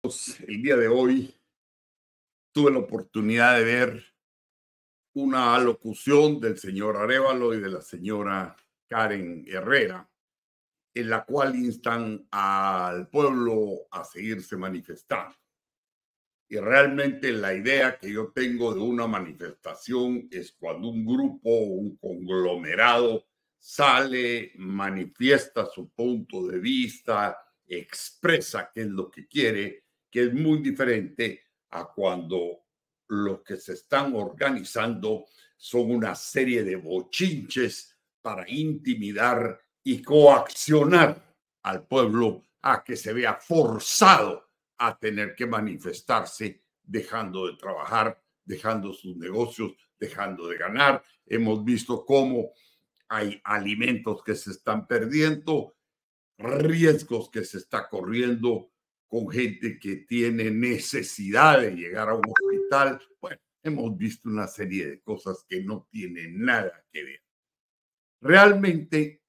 Pues, el día de hoy tuve la oportunidad de ver una alocución del señor Arevalo y de la señora Karen Herrera, en la cual instan al pueblo a seguirse manifestando. Y realmente la idea que yo tengo de una manifestación es cuando un grupo, un conglomerado sale, manifiesta su punto de vista, expresa qué es lo que quiere, que es muy diferente a cuando los que se están organizando son una serie de bochinches para intimidar y coaccionar al pueblo a que se vea forzado a tener que manifestarse dejando de trabajar, dejando sus negocios, dejando de ganar. Hemos visto cómo hay alimentos que se están perdiendo, riesgos que se está corriendo con gente que tiene necesidad de llegar a un hospital. Bueno, hemos visto una serie de cosas que no tienen nada que ver. Realmente,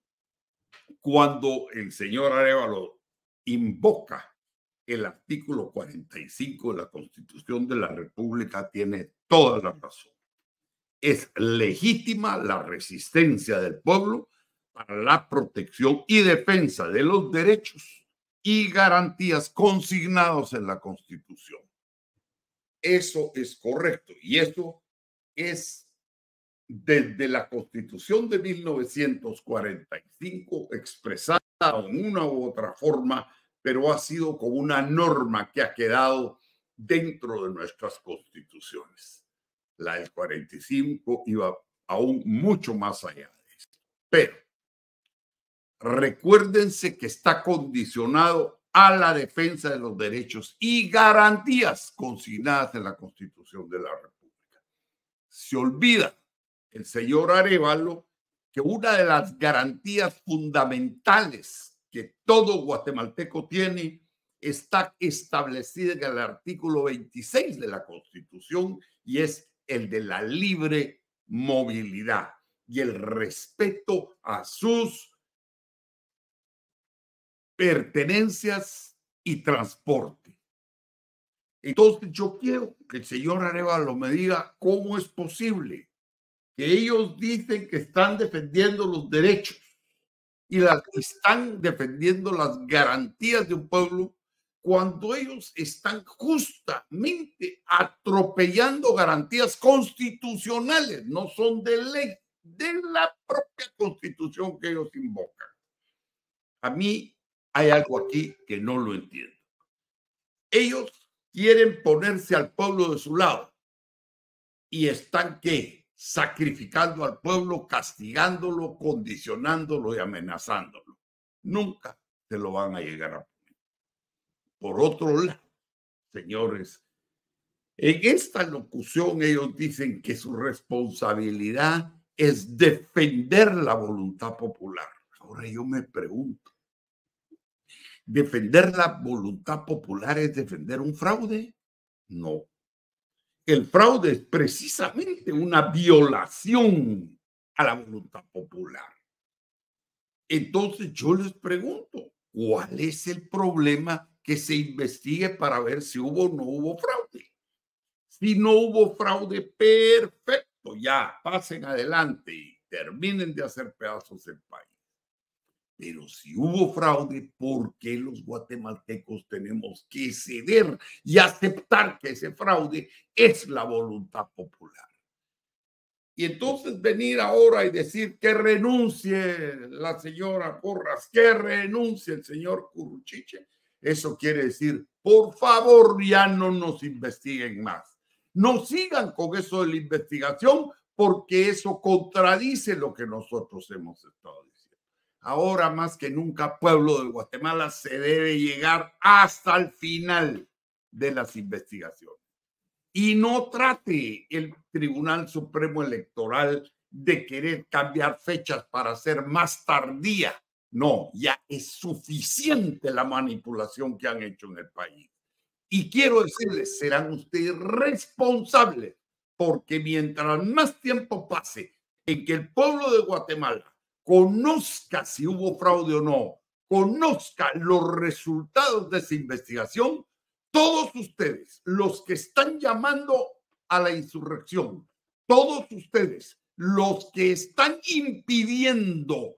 cuando el señor Arevalo invoca el artículo 45 de la Constitución de la República, tiene toda la razón. Es legítima la resistencia del pueblo para la protección y defensa de los derechos y garantías consignados en la Constitución. Eso es correcto y eso es desde la Constitución de 1945 expresada en una u otra forma, pero ha sido como una norma que ha quedado dentro de nuestras constituciones. La del 45 iba aún mucho más allá de Pero recuérdense que está condicionado a la defensa de los derechos y garantías consignadas en la Constitución de la República. Se olvida el señor Arevalo que una de las garantías fundamentales que todo guatemalteco tiene está establecida en el artículo 26 de la Constitución y es el de la libre movilidad y el respeto a sus pertenencias y transporte. Entonces yo quiero que el señor Arevalo me diga cómo es posible que ellos dicen que están defendiendo los derechos y las están defendiendo las garantías de un pueblo cuando ellos están justamente atropellando garantías constitucionales, no son de ley, de la propia constitución que ellos invocan. A mí hay algo aquí que no lo entiendo. Ellos quieren ponerse al pueblo de su lado y están que Sacrificando al pueblo, castigándolo, condicionándolo y amenazándolo. Nunca se lo van a llegar a poner. Por otro lado, señores, en esta locución ellos dicen que su responsabilidad es defender la voluntad popular. Ahora yo me pregunto, defender la voluntad popular es defender un fraude. No. El fraude es precisamente una violación a la voluntad popular. Entonces yo les pregunto, ¿cuál es el problema que se investigue para ver si hubo o no hubo fraude? Si no hubo fraude, perfecto, ya pasen adelante y terminen de hacer pedazos el país. Pero si hubo fraude, ¿por qué los guatemaltecos tenemos que ceder y aceptar que ese fraude es la voluntad popular? Y entonces venir ahora y decir que renuncie la señora Porras, que renuncie el señor Curuchiche, eso quiere decir, por favor, ya no nos investiguen más. No sigan con eso de la investigación porque eso contradice lo que nosotros hemos estado diciendo. Ahora más que nunca, pueblo de Guatemala se debe llegar hasta el final de las investigaciones. Y no trate el Tribunal Supremo Electoral de querer cambiar fechas para ser más tardía. No, ya es suficiente la manipulación que han hecho en el país. Y quiero decirles, serán ustedes responsables, porque mientras más tiempo pase en que el pueblo de Guatemala conozca si hubo fraude o no, conozca los resultados de esa investigación, todos ustedes, los que están llamando a la insurrección, todos ustedes, los que están impidiendo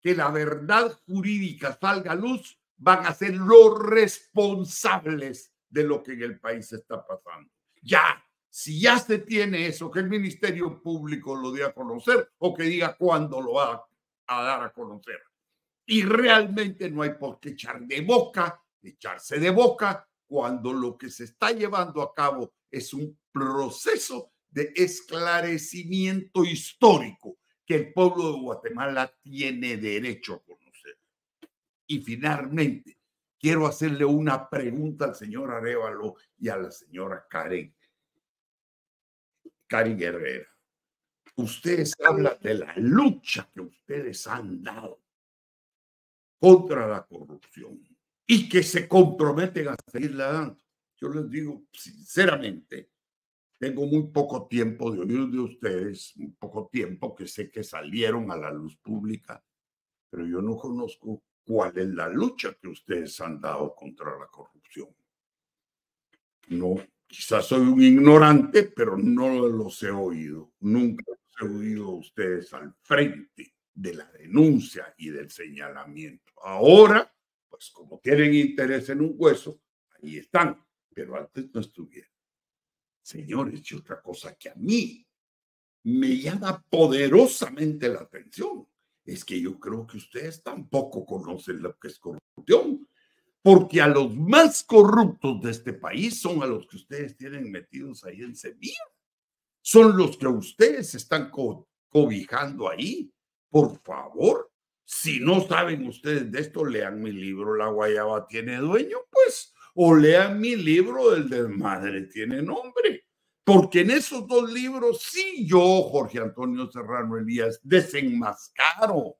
que la verdad jurídica salga a luz, van a ser los responsables de lo que en el país está pasando. Ya, si ya se tiene eso, que el Ministerio Público lo dé a conocer o que diga cuándo lo haga a dar a conocer. Y realmente no hay por qué echar de boca, echarse de boca, cuando lo que se está llevando a cabo es un proceso de esclarecimiento histórico que el pueblo de Guatemala tiene derecho a conocer. Y finalmente, quiero hacerle una pregunta al señor Arevalo y a la señora Karen. Karen Herrera. Ustedes hablan de la lucha que ustedes han dado contra la corrupción y que se comprometen a seguirla dando. Yo les digo sinceramente, tengo muy poco tiempo de oír de ustedes, un poco tiempo que sé que salieron a la luz pública, pero yo no conozco cuál es la lucha que ustedes han dado contra la corrupción. No, quizás soy un ignorante, pero no los he oído, nunca se huido ustedes al frente de la denuncia y del señalamiento. Ahora, pues como tienen interés en un hueso, ahí están, pero antes no estuvieron. Señores, y otra cosa que a mí me llama poderosamente la atención es que yo creo que ustedes tampoco conocen lo que es corrupción, porque a los más corruptos de este país son a los que ustedes tienen metidos ahí en Sevilla son los que ustedes están cobijando ahí. Por favor, si no saben ustedes de esto, lean mi libro La guayaba tiene dueño, pues, o lean mi libro El desmadre tiene nombre. Porque en esos dos libros sí yo, Jorge Antonio Serrano Elías, desenmascaro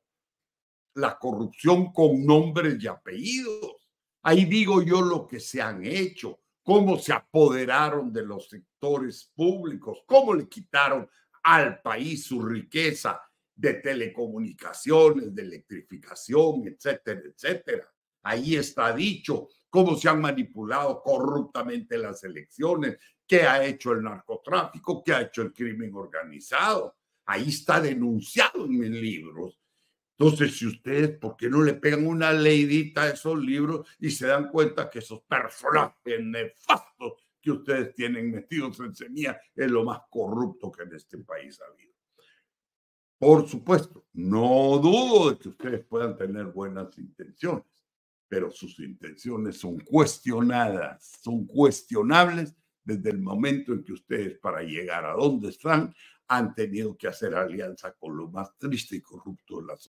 la corrupción con nombres y apellidos. Ahí digo yo lo que se han hecho, cómo se apoderaron de los sectores públicos, cómo le quitaron al país su riqueza de telecomunicaciones, de electrificación, etcétera, etcétera. Ahí está dicho cómo se han manipulado corruptamente las elecciones, qué ha hecho el narcotráfico, qué ha hecho el crimen organizado. Ahí está denunciado en mis libros no sé si ustedes, ¿por qué no le pegan una leidita a esos libros y se dan cuenta que esos personajes nefastos que ustedes tienen metidos en semilla es lo más corrupto que en este país ha habido? Por supuesto, no dudo de que ustedes puedan tener buenas intenciones, pero sus intenciones son cuestionadas, son cuestionables desde el momento en que ustedes para llegar a donde están han tenido que hacer alianza con lo más triste y corrupto de la sociedad.